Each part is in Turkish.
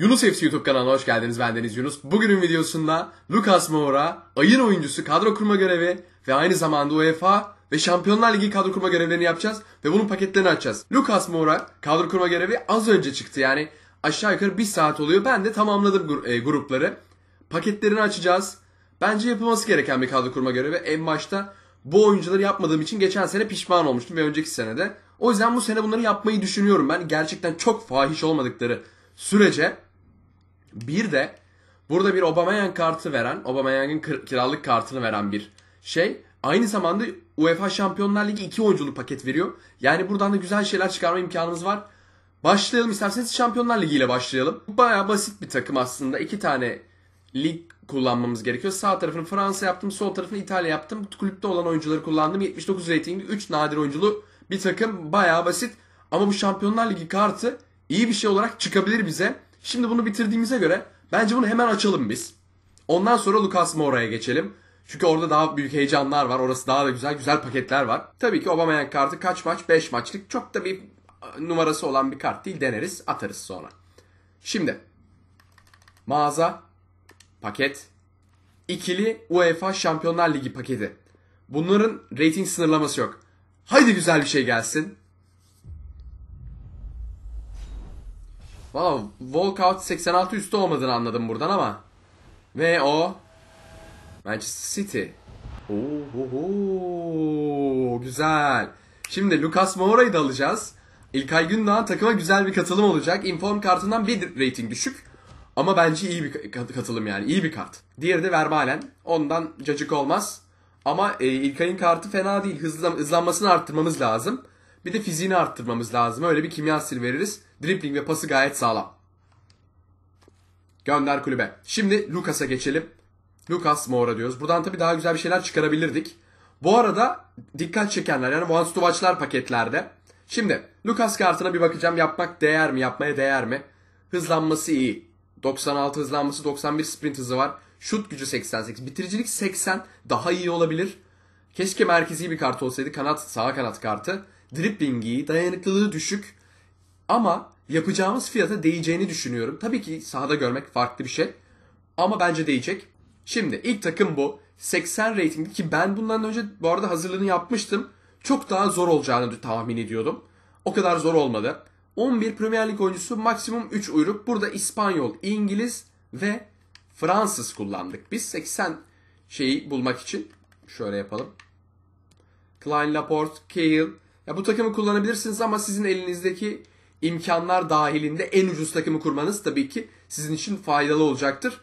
Yunus FC YouTube kanalına hoş geldiniz. Ben Deniz Yunus. Bugünün videosunda Lucas Moura, ayın oyuncusu kadro kurma görevi ve aynı zamanda UEFA ve Şampiyonlar Ligi kadro kurma görevlerini yapacağız ve bunun paketlerini açacağız. Lucas Moura kadro kurma görevi az önce çıktı yani aşağı yukarı 1 saat oluyor. Ben de tamamladım gru e, grupları. Paketlerini açacağız. Bence yapılması gereken bir kadro kurma görevi. En başta bu oyuncuları yapmadığım için geçen sene pişman olmuştum ve önceki sene de. O yüzden bu sene bunları yapmayı düşünüyorum ben. Gerçekten çok fahiş olmadıkları sürece bir de burada bir Aubameyang kartı veren, Aubameyang'ın kiralık kartını veren bir şey. Aynı zamanda UEFA Şampiyonlar Ligi 2 oyunculuk paket veriyor. Yani buradan da güzel şeyler çıkarma imkanımız var. Başlayalım isterseniz Şampiyonlar Ligi ile başlayalım. bu Baya basit bir takım aslında. İki tane lig kullanmamız gerekiyor. Sağ tarafını Fransa yaptım, sol tarafını İtalya yaptım. Kulüpte olan oyuncuları kullandım. 79 reytingli 3 nadir oyunculu bir takım. Baya basit. Ama bu Şampiyonlar Ligi kartı iyi bir şey olarak çıkabilir bize. Şimdi bunu bitirdiğimize göre bence bunu hemen açalım biz. Ondan sonra Lucas Moura'ya geçelim. Çünkü orada daha büyük heyecanlar var. Orası daha da güzel. Güzel paketler var. Tabii ki Aubameyang kartı kaç maç? 5 maçlık. Çok da bir numarası olan bir kart değil. Deneriz. Atarız sonra. Şimdi. Mağaza. Paket. ikili UEFA Şampiyonlar Ligi paketi. Bunların rating sınırlaması yok. Haydi güzel bir şey gelsin. Wow, walkout 86 üstü olmadığını anladım buradan ama. Ve o Manchester City. Oho, güzel. Şimdi Lucas Moura'yı da alacağız. İlkay Gündoğan takıma güzel bir katılım olacak. Inform kartından bir rating düşük. Ama bence iyi bir katılım yani. iyi bir kart. Diğeri de verbalen. Ondan cacık olmaz. Ama e, İlkay'ın kartı fena değil. Hızlan, hızlanmasını arttırmamız lazım. Bir de fiziğini arttırmamız lazım. Öyle bir kimya sil veririz. Dribbling ve pası gayet sağlam. Gönder kulübe. Şimdi Lucas'a geçelim. Lucas Moura diyoruz. Buradan tabii daha güzel bir şeyler çıkarabilirdik. Bu arada dikkat çekenler yani once to watch'lar paketlerde. Şimdi Lucas kartına bir bakacağım. Yapmak değer mi? Yapmaya değer mi? Hızlanması iyi. 96 hızlanması 91 sprint hızı var. Şut gücü 88. Bitiricilik 80. Daha iyi olabilir. Keşke merkezi bir kart olsaydı. Kanat, sağ kanat kartı. Dripping iyi. Dayanıklılığı düşük. Ama yapacağımız fiyata değeceğini düşünüyorum. Tabii ki sahada görmek farklı bir şey. Ama bence değecek. Şimdi ilk takım bu. 80 ratingli ki ben bundan önce bu arada hazırlığını yapmıştım. Çok daha zor olacağını tahmin ediyordum. O kadar zor olmadı. 11 Premier Lig oyuncusu maksimum 3 uyruk. Burada İspanyol, İngiliz ve Fransız kullandık. Biz 80 şeyi bulmak için şöyle yapalım. Klein, Laporte, Cahill. Ya bu takımı kullanabilirsiniz ama sizin elinizdeki imkanlar dahilinde en ucuz takımı kurmanız tabii ki sizin için faydalı olacaktır.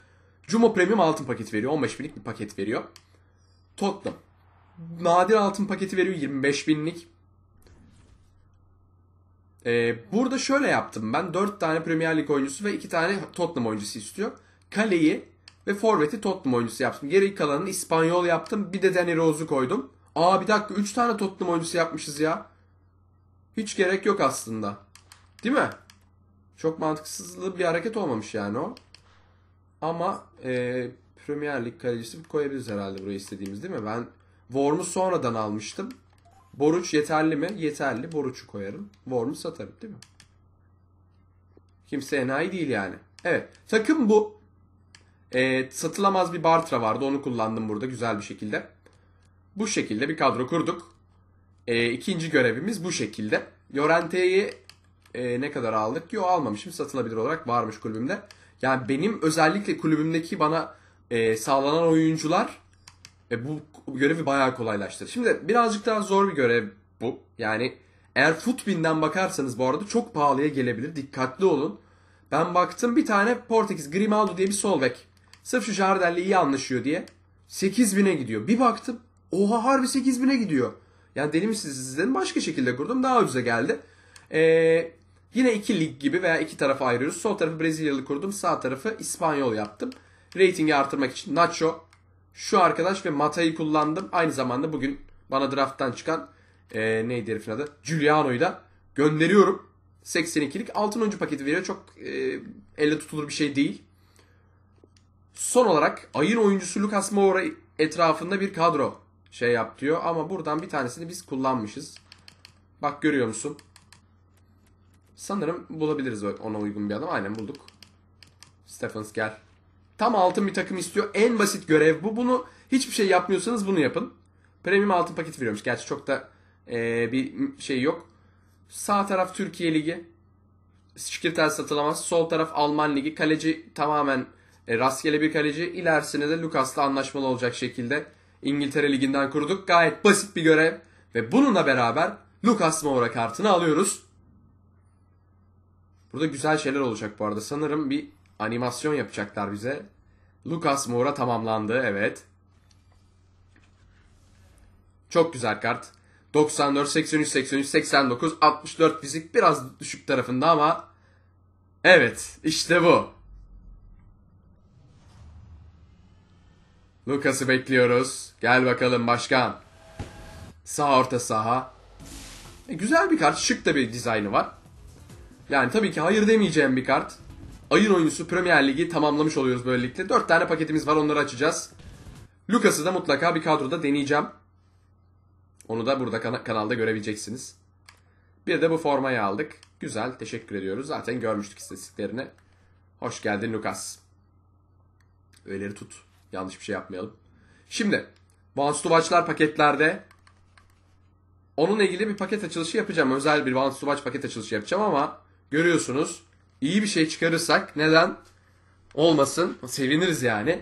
Jumbo Premium altın paket veriyor. 15 binlik bir paket veriyor. Tottenham. Nadir altın paketi veriyor 25 binlik. Ee, burada şöyle yaptım ben. 4 tane Premier Lig oyuncusu ve 2 tane Tottenham oyuncusu istiyor. Kaleyi ve Forvet'i Tottenham oyuncusu yaptım. Geri kalanını İspanyol yaptım. Bir de Danny Rose'u koydum. Aa bir dakika 3 tane Tottenham oyuncusu yapmışız ya. Hiç gerek yok aslında. Değil mi? Çok mantıksızlı bir hareket olmamış yani o. Ama e, Premier Lig kalecisi koyabiliriz herhalde burayı istediğimiz değil mi? Ben Worm'u sonradan almıştım. Boruç yeterli mi? Yeterli. Boruç'u koyarım. Worm'u satarım değil mi? Kimse enayi değil yani. Evet. Takım bu. E, satılamaz bir Bartra vardı. Onu kullandım burada güzel bir şekilde. Bu şekilde bir kadro kurduk. E, ikinci görevimiz bu şekilde. Llorente'yi e, ne kadar aldık Yo Almamışım satılabilir olarak varmış kulübümde. Yani benim özellikle kulübümdeki bana e, sağlanan oyuncular e, bu görevi bayağı kolaylaştırır. Şimdi birazcık daha zor bir görev bu. Yani eğer Footbin'den bakarsanız bu arada çok pahalıya gelebilir. Dikkatli olun. Ben baktım bir tane Portekiz Grimaldo diye bir sol bek. Sırf şu Jardel'le iyi anlaşıyor diye. 8000'e gidiyor. Bir baktım. Oha harbi 8000'e gidiyor. Yani deli misiniz siz dedim. Başka şekilde kurdum. Daha ucuza geldi. Ee, Yine iki lig gibi veya iki tarafa ayırıyoruz. Sol tarafı Brezilyalı kurdum. Sağ tarafı İspanyol yaptım. Ratingi artırmak için Nacho, şu arkadaş ve Mata'yı kullandım. Aynı zamanda bugün bana drafttan çıkan e, neydi herifin adı? Giuliano'yu da gönderiyorum. 82'lik altın oyuncu paketi veriyor. Çok e, elle tutulur bir şey değil. Son olarak ayın oyuncusu Lucas Moura etrafında bir kadro şey yap Ama buradan bir tanesini biz kullanmışız. Bak görüyor musun? Sanırım bulabiliriz ona uygun bir adam. Aynen bulduk. Stephens gel. Tam altın bir takım istiyor. En basit görev bu. Bunu hiçbir şey yapmıyorsanız bunu yapın. Premium altın paket veriyormuş. Gerçi çok da e, bir şey yok. Sağ taraf Türkiye Ligi. Şikirtel satılamaz. Sol taraf Alman Ligi. Kaleci tamamen e, rastgele bir kaleci. İlerisine de Lucas'la anlaşmalı olacak şekilde İngiltere Ligi'nden kurduk. Gayet basit bir görev. Ve bununla beraber Lucas Moura kartını alıyoruz. Burada güzel şeyler olacak bu arada. Sanırım bir animasyon yapacaklar bize. Lucas Moura tamamlandı. Evet. Çok güzel kart. 94, 83, 83, 89, 64 fizik biraz düşük tarafında ama evet işte bu. Lucas'ı bekliyoruz. Gel bakalım başkan. Sağ orta saha. E, güzel bir kart. Şık da bir dizaynı var. Yani tabii ki hayır demeyeceğim bir kart. Ayın oyuncusu Premier Ligi tamamlamış oluyoruz böylelikle. 4 tane paketimiz var onları açacağız. Lucas'ı da mutlaka bir kadroda deneyeceğim. Onu da burada kan- kanalda görebileceksiniz. Bir de bu formayı aldık. Güzel teşekkür ediyoruz. Zaten görmüştük istatistiklerini. Hoş geldin Lucas. Öğeleri tut. Yanlış bir şey yapmayalım. Şimdi Vanstuvaçlar paketlerde onun ilgili bir paket açılışı yapacağım. Özel bir Vanstuvaç paket açılışı yapacağım ama Görüyorsunuz. İyi bir şey çıkarırsak neden olmasın? Seviniriz yani.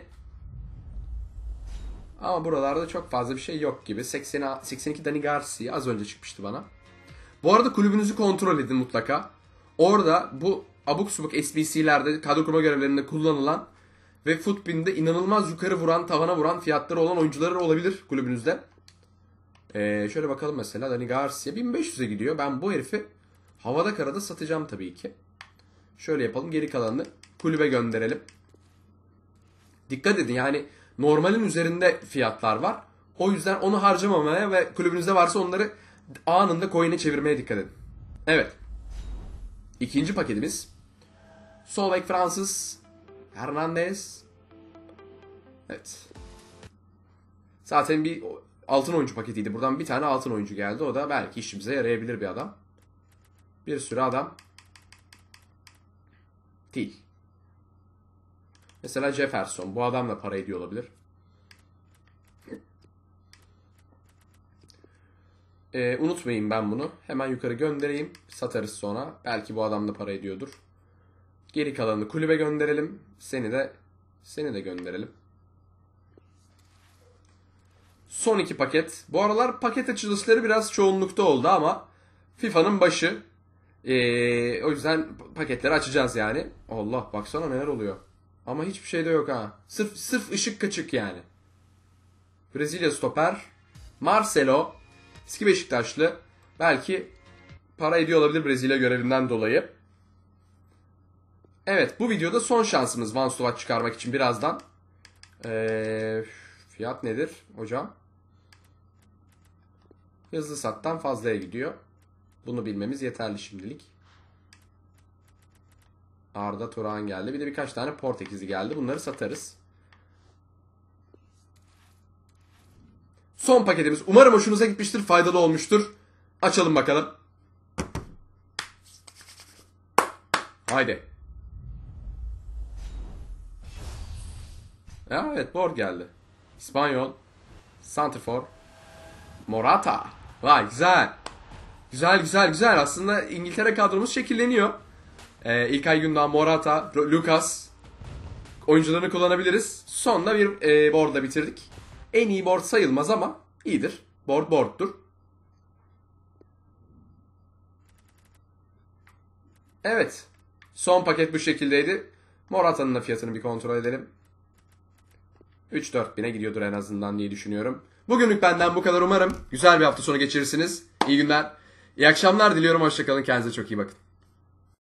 Ama buralarda çok fazla bir şey yok gibi. 80, 82 Dani Garcia az önce çıkmıştı bana. Bu arada kulübünüzü kontrol edin mutlaka. Orada bu abuk subuk SBC'lerde kadro kurma görevlerinde kullanılan ve futbinde inanılmaz yukarı vuran, tavana vuran fiyatları olan oyuncuları olabilir kulübünüzde. Ee, şöyle bakalım mesela Dani Garcia 1500'e gidiyor. Ben bu herifi Havada karada satacağım tabii ki. Şöyle yapalım. Geri kalanını kulübe gönderelim. Dikkat edin yani normalin üzerinde fiyatlar var. O yüzden onu harcamamaya ve kulübünüzde varsa onları anında coin'e çevirmeye dikkat edin. Evet. İkinci paketimiz. Solveig Fransız. Hernandez. Evet. Zaten bir altın oyuncu paketiydi. Buradan bir tane altın oyuncu geldi. O da belki işimize yarayabilir bir adam bir sürü adam değil. Mesela Jefferson. Bu adam da para ediyor olabilir. Ee, unutmayayım ben bunu. Hemen yukarı göndereyim. Satarız sonra. Belki bu adam da para ediyordur. Geri kalanını kulübe gönderelim. Seni de seni de gönderelim. Son iki paket. Bu aralar paket açılışları biraz çoğunlukta oldu ama FIFA'nın başı ee, o yüzden paketleri açacağız yani. Allah baksana neler oluyor. Ama hiçbir şey de yok ha. Sırf, sırf ışık kaçık yani. Brezilya stoper. Marcelo. Eski Beşiktaşlı. Belki para ediyor olabilir Brezilya görevinden dolayı. Evet bu videoda son şansımız Van Suvat çıkarmak için birazdan. Ee, fiyat nedir hocam? Hızlı sattan fazlaya gidiyor. Bunu bilmemiz yeterli şimdilik. Arda Turan geldi. Bir de birkaç tane Portekiz'i geldi. Bunları satarız. Son paketimiz. Umarım hoşunuza gitmiştir. Faydalı olmuştur. Açalım bakalım. Haydi. Evet Bor geldi. İspanyol. Santifor. Morata. Vay güzel. Güzel güzel güzel. Aslında İngiltere kadromuz şekilleniyor. Ee, İlkay Gündoğan, Morata, Lucas oyuncularını kullanabiliriz. Sonunda bir e, boardla bitirdik. En iyi board sayılmaz ama iyidir. Board boarddur. Evet. Son paket bu şekildeydi. Morata'nın da fiyatını bir kontrol edelim. 3-4 bine gidiyordur en azından diye düşünüyorum. Bugünlük benden bu kadar umarım. Güzel bir hafta sonu geçirirsiniz. İyi günler. İyi akşamlar diliyorum. Hoşçakalın. Kendinize çok iyi bakın.